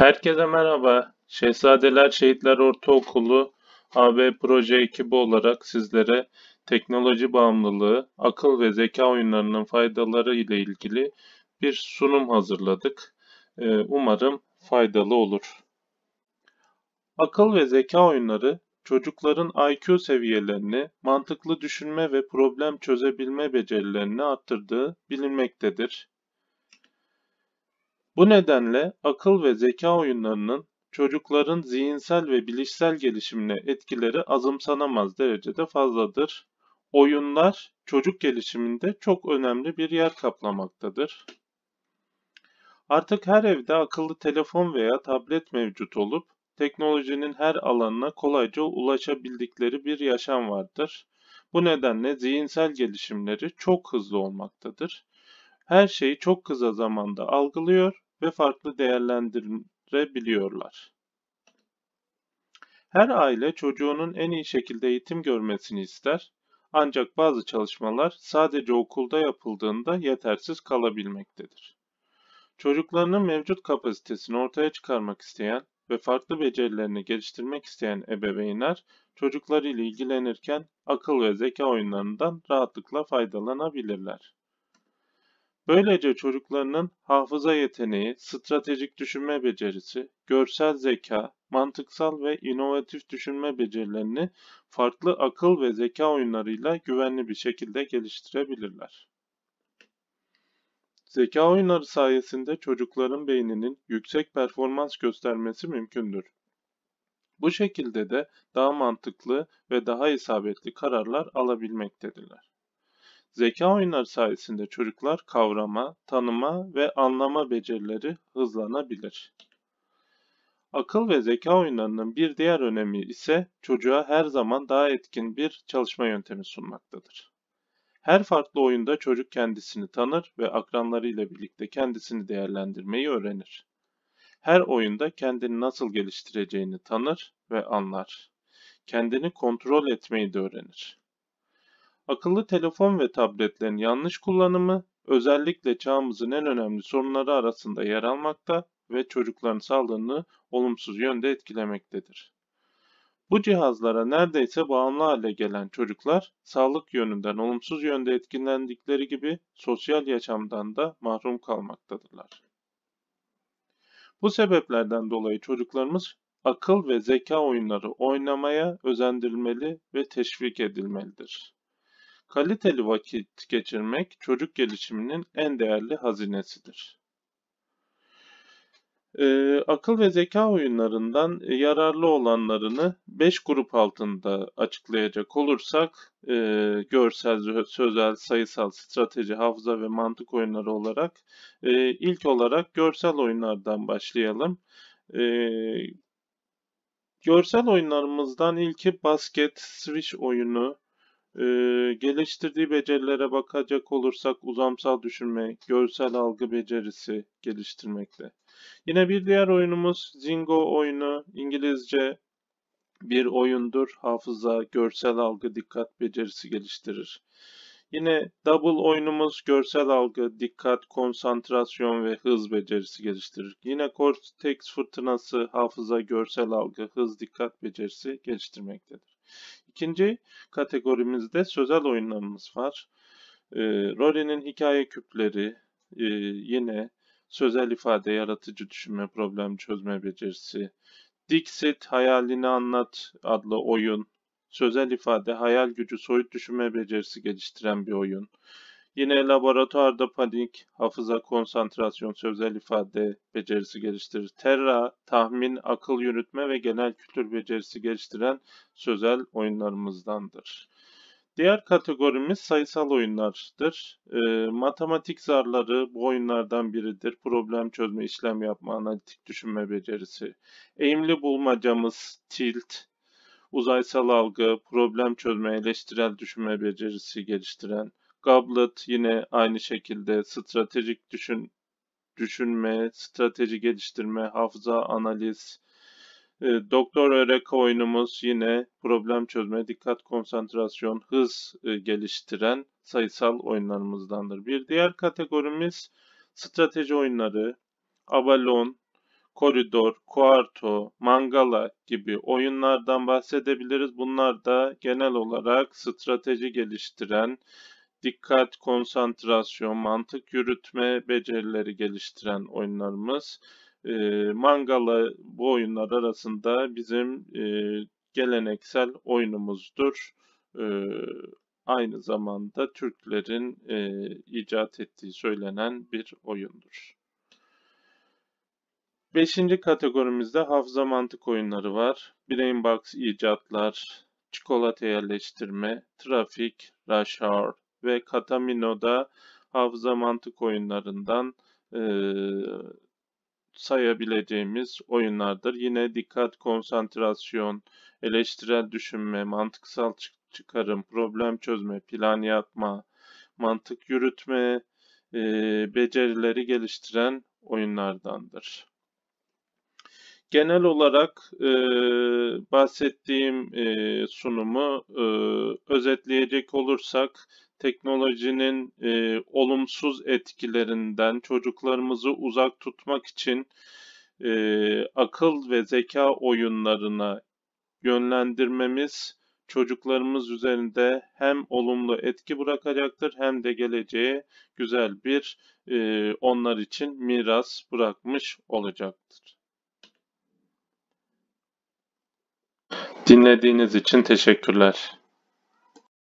Herkese merhaba. Şehzadeler Şehitler Ortaokulu AB Proje ekibi olarak sizlere teknoloji bağımlılığı, akıl ve zeka oyunlarının faydaları ile ilgili bir sunum hazırladık. Ee, umarım faydalı olur. Akıl ve zeka oyunları çocukların IQ seviyelerini, mantıklı düşünme ve problem çözebilme becerilerini arttırdığı bilinmektedir. Bu nedenle akıl ve zeka oyunlarının çocukların zihinsel ve bilişsel gelişimine etkileri azımsanamaz derecede fazladır. Oyunlar çocuk gelişiminde çok önemli bir yer kaplamaktadır. Artık her evde akıllı telefon veya tablet mevcut olup teknolojinin her alanına kolayca ulaşabildikleri bir yaşam vardır. Bu nedenle zihinsel gelişimleri çok hızlı olmaktadır. Her şeyi çok kısa zamanda algılıyor ve farklı değerlendirebiliyorlar. Her aile çocuğunun en iyi şekilde eğitim görmesini ister ancak bazı çalışmalar sadece okulda yapıldığında yetersiz kalabilmektedir. Çocuklarının mevcut kapasitesini ortaya çıkarmak isteyen ve farklı becerilerini geliştirmek isteyen ebeveynler çocuklarıyla ilgilenirken akıl ve zeka oyunlarından rahatlıkla faydalanabilirler. Böylece çocuklarının hafıza yeteneği, stratejik düşünme becerisi, görsel zeka, mantıksal ve inovatif düşünme becerilerini farklı akıl ve zeka oyunlarıyla güvenli bir şekilde geliştirebilirler. Zeka oyunları sayesinde çocukların beyninin yüksek performans göstermesi mümkündür. Bu şekilde de daha mantıklı ve daha isabetli kararlar alabilmektedirler. Zeka oyunları sayesinde çocuklar kavrama, tanıma ve anlama becerileri hızlanabilir. Akıl ve zeka oyunlarının bir diğer önemi ise çocuğa her zaman daha etkin bir çalışma yöntemi sunmaktadır. Her farklı oyunda çocuk kendisini tanır ve akranlarıyla birlikte kendisini değerlendirmeyi öğrenir. Her oyunda kendini nasıl geliştireceğini tanır ve anlar. Kendini kontrol etmeyi de öğrenir akıllı telefon ve tabletlerin yanlış kullanımı özellikle çağımızın en önemli sorunları arasında yer almakta ve çocukların sağlığını olumsuz yönde etkilemektedir. Bu cihazlara neredeyse bağımlı hale gelen çocuklar sağlık yönünden olumsuz yönde etkilendikleri gibi sosyal yaşamdan da mahrum kalmaktadırlar. Bu sebeplerden dolayı çocuklarımız akıl ve zeka oyunları oynamaya özendirilmeli ve teşvik edilmelidir. Kaliteli vakit geçirmek çocuk gelişiminin en değerli hazinesidir. Ee, akıl ve zeka oyunlarından yararlı olanlarını 5 grup altında açıklayacak olursak e, görsel, sözel, sayısal, strateji, hafıza ve mantık oyunları olarak e, ilk olarak görsel oyunlardan başlayalım. E, görsel oyunlarımızdan ilki basket, switch oyunu, ee, geliştirdiği becerilere bakacak olursak uzamsal düşünme, görsel algı becerisi geliştirmekte. Yine bir diğer oyunumuz Zingo oyunu. İngilizce bir oyundur. Hafıza, görsel algı, dikkat becerisi geliştirir. Yine double oyunumuz görsel algı, dikkat, konsantrasyon ve hız becerisi geliştirir. Yine korteks fırtınası, hafıza, görsel algı, hız, dikkat becerisi geliştirmektedir. İkinci kategorimizde sözel oyunlarımız var. E, Rory'nin hikaye küpleri e, yine sözel ifade, yaratıcı düşünme, problem çözme becerisi. Dixit, hayalini anlat adlı oyun. Sözel ifade, hayal gücü, soyut düşünme becerisi geliştiren bir oyun. Yine laboratuvarda panik, hafıza, konsantrasyon, sözel ifade becerisi geliştirir. Terra, tahmin, akıl yürütme ve genel kültür becerisi geliştiren sözel oyunlarımızdandır. Diğer kategorimiz sayısal oyunlardır. E, matematik zarları bu oyunlardan biridir. Problem çözme, işlem yapma, analitik düşünme becerisi. Eğimli bulmacamız tilt, uzaysal algı, problem çözme, eleştirel düşünme becerisi geliştiren Goblet yine aynı şekilde stratejik düşün, düşünme, strateji geliştirme, hafıza analiz, e, doktor örek oyunumuz yine problem çözme, dikkat, konsantrasyon, hız e, geliştiren sayısal oyunlarımızdandır. Bir diğer kategorimiz strateji oyunları, Avalon, koridor, kuarto, mangala gibi oyunlardan bahsedebiliriz. Bunlar da genel olarak strateji geliştiren, dikkat, konsantrasyon, mantık yürütme becerileri geliştiren oyunlarımız. E, mangala bu oyunlar arasında bizim e, geleneksel oyunumuzdur. E, aynı zamanda Türklerin e, icat ettiği söylenen bir oyundur. Beşinci kategorimizde hafıza mantık oyunları var. Brainbox icatlar, çikolata yerleştirme, trafik, rush hour, ve Katamino'da hafıza mantık oyunlarından e, sayabileceğimiz oyunlardır. Yine dikkat, konsantrasyon, eleştirel düşünme, mantıksal çıkarım, problem çözme, plan yapma, mantık yürütme e, becerileri geliştiren oyunlardandır. Genel olarak e, bahsettiğim e, sunumu e, özetleyecek olursak teknolojinin e, olumsuz etkilerinden çocuklarımızı uzak tutmak için e, akıl ve zeka oyunlarına yönlendirmemiz çocuklarımız üzerinde hem olumlu etki bırakacaktır hem de geleceğe güzel bir e, onlar için miras bırakmış olacaktır. Dinlediğiniz için teşekkürler.